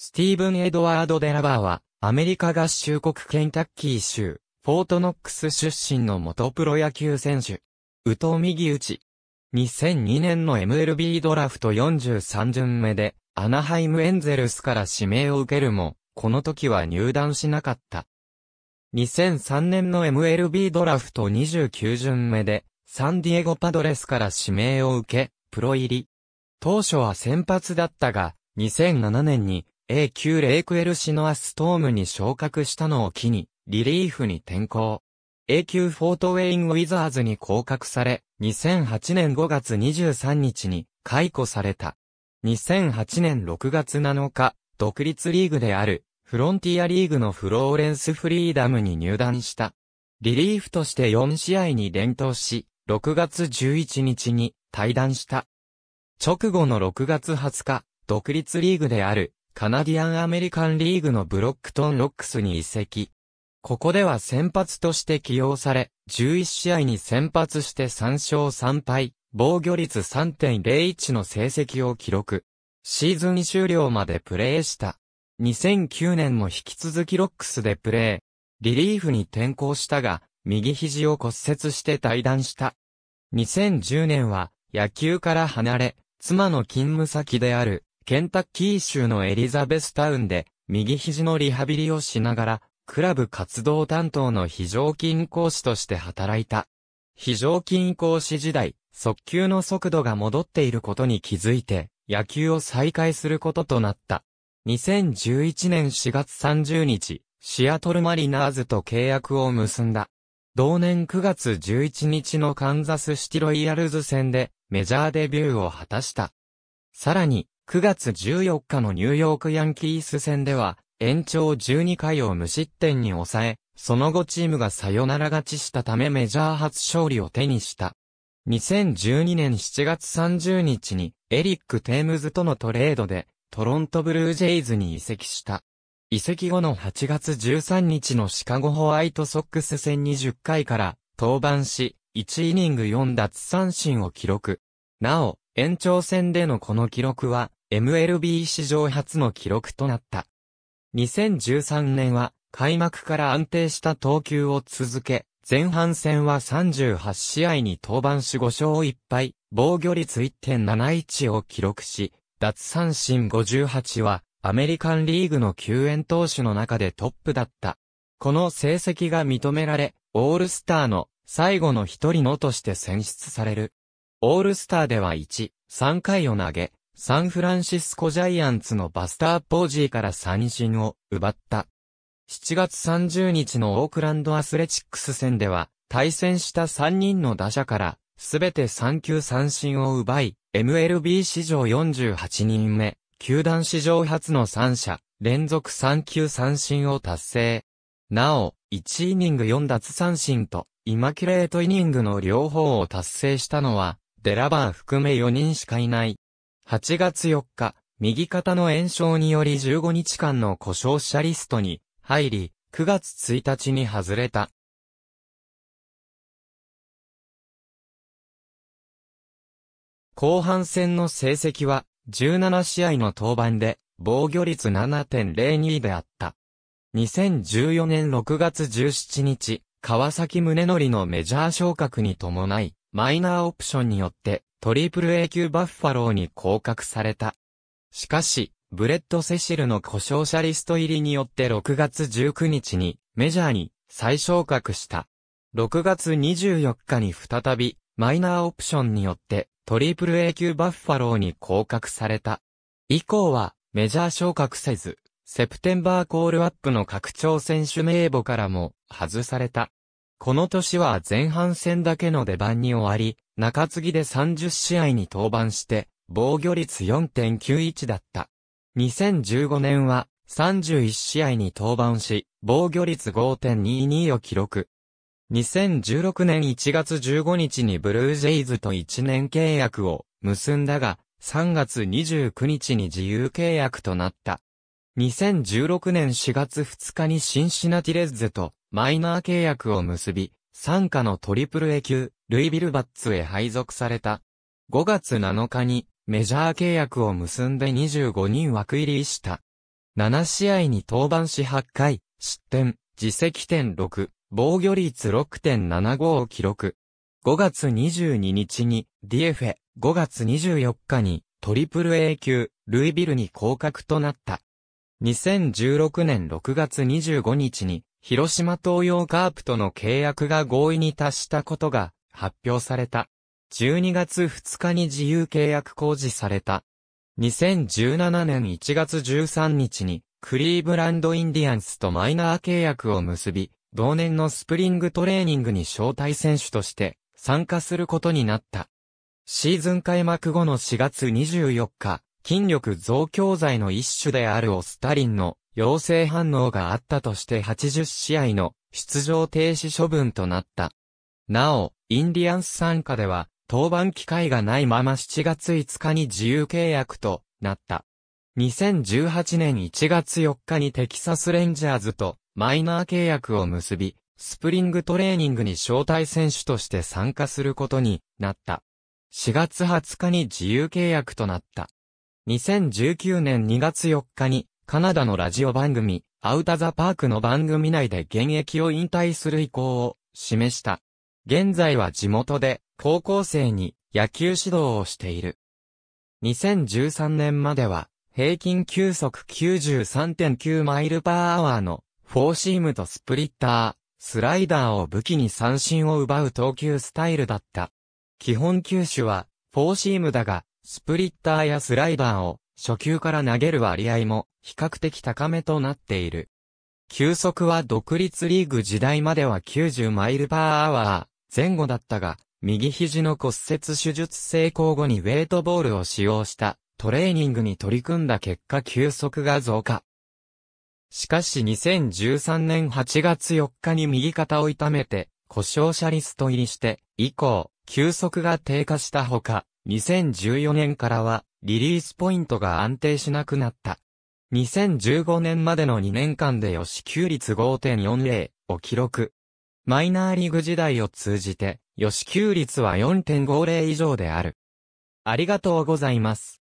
スティーブン・エドワード・デラバーは、アメリカ合衆国ケンタッキー州、フォートノックス出身の元プロ野球選手。宇藤右打ち。2002年の MLB ドラフト43巡目で、アナハイム・エンゼルスから指名を受けるも、この時は入団しなかった。2003年の MLB ドラフト29巡目で、サンディエゴパドレスから指名を受け、プロ入り。当初は先発だったが、2007年に a 級レイクエルシノアストームに昇格したのを機に、リリーフに転向。a 級フォートウェインウィザーズに降格され、2008年5月23日に解雇された。2008年6月7日、独立リーグである、フロンティアリーグのフローレンスフリーダムに入団した。リリーフとして4試合に連投し、6月11日に退団した。直後の6月20日、独立リーグであるカナディアンアメリカンリーグのブロックトンロックスに移籍。ここでは先発として起用され、11試合に先発して3勝3敗、防御率3.01の成績を記録。シーズン終了までプレーした。2009年も引き続きロックスでプレー。リリーフに転向したが、右肘を骨折して退団した。2010年は野球から離れ、妻の勤務先であるケンタッキー州のエリザベスタウンで、右肘のリハビリをしながら、クラブ活動担当の非常勤講師として働いた。非常勤講師時代、速球の速度が戻っていることに気づいて、野球を再開することとなった。2011年4月30日、シアトルマリナーズと契約を結んだ。同年9月11日のカンザスシティロイヤルズ戦でメジャーデビューを果たした。さらに、9月14日のニューヨークヤンキース戦では、延長12回を無失点に抑え、その後チームがサヨナラ勝ちしたためメジャー初勝利を手にした。2012年7月30日にエリック・テームズとのトレードでトロントブルージェイズに移籍した。移籍後の8月13日のシカゴホワイトソックス戦20回から登板し、1イニング4奪三振を記録。なお、延長戦でのこの記録は、MLB 史上初の記録となった。2013年は開幕から安定した投球を続け、前半戦は38試合に登板し5勝1敗、防御率1.71を記録し、奪三振58はアメリカンリーグの救援投手の中でトップだった。この成績が認められ、オールスターの最後の一人のとして選出される。オールスターでは1、3回を投げ、サンフランシスコジャイアンツのバスター・ポージーから三振を奪った。7月30日のオークランドアスレチックス戦では、対戦した3人の打者から、すべて3球三振を奪い、MLB 史上48人目、球団史上初の3者、連続3球三振を達成。なお、1イニング4奪三振と、イマキュレートイニングの両方を達成したのは、デラバー含め4人しかいない。8月4日、右肩の炎症により15日間の故障者リストに入り、9月1日に外れた。後半戦の成績は、17試合の登板で、防御率7.02であった。2014年6月17日、川崎宗則のメジャー昇格に伴い、マイナーオプションによって、トリプル A 級バッファローに降格された。しかし、ブレッド・セシルの故障者リスト入りによって6月19日にメジャーに再昇格した。6月24日に再びマイナーオプションによってトリプル A 級バッファローに降格された。以降はメジャー昇格せず、セプテンバーコールアップの拡張選手名簿からも外された。この年は前半戦だけの出番に終わり、中継ぎで30試合に登板して、防御率4.91だった。2015年は31試合に登板し、防御率5.22を記録。2016年1月15日にブルージェイズと1年契約を結んだが、3月29日に自由契約となった。2016年4月2日にシンシナティレッズとマイナー契約を結び、参加のトリプル A 級、ルイビルバッツへ配属された。5月7日にメジャー契約を結んで25人枠入りした。7試合に登板し8回、失点、自責点6、防御率6.75を記録。5月22日にディエフェ、5月24日にトリプル A 級、ルイビルに降格となった。2016年6月25日に広島東洋カープとの契約が合意に達したことが発表された。12月2日に自由契約公示された。2017年1月13日にクリーブランドインディアンスとマイナー契約を結び、同年のスプリングトレーニングに招待選手として参加することになった。シーズン開幕後の4月24日、筋力増強剤の一種であるオスタリンの陽性反応があったとして80試合の出場停止処分となった。なお、インディアンス参加では、登板機会がないまま7月5日に自由契約となった。2018年1月4日にテキサスレンジャーズとマイナー契約を結び、スプリングトレーニングに招待選手として参加することになった。4月20日に自由契約となった。2019年2月4日にカナダのラジオ番組、アウタザパークの番組内で現役を引退する意向を示した。現在は地元で高校生に野球指導をしている。2013年までは平均球速93.9マイルパーアワーのフォーシームとスプリッター、スライダーを武器に三振を奪う投球スタイルだった。基本球種はフォーシームだが、スプリッターやスライダーを初球から投げる割合も比較的高めとなっている。球速は独立リーグ時代までは90マイルパーアワー前後だったが、右肘の骨折手術成功後にウェイトボールを使用したトレーニングに取り組んだ結果球速が増加。しかし2013年8月4日に右肩を痛めて、故障者リスト入りして、以降、球速が低下したほか、2014年からは、リリースポイントが安定しなくなった。2015年までの2年間で吉給率5.40を記録。マイナーリーグ時代を通じて、吉給率は4.50以上である。ありがとうございます。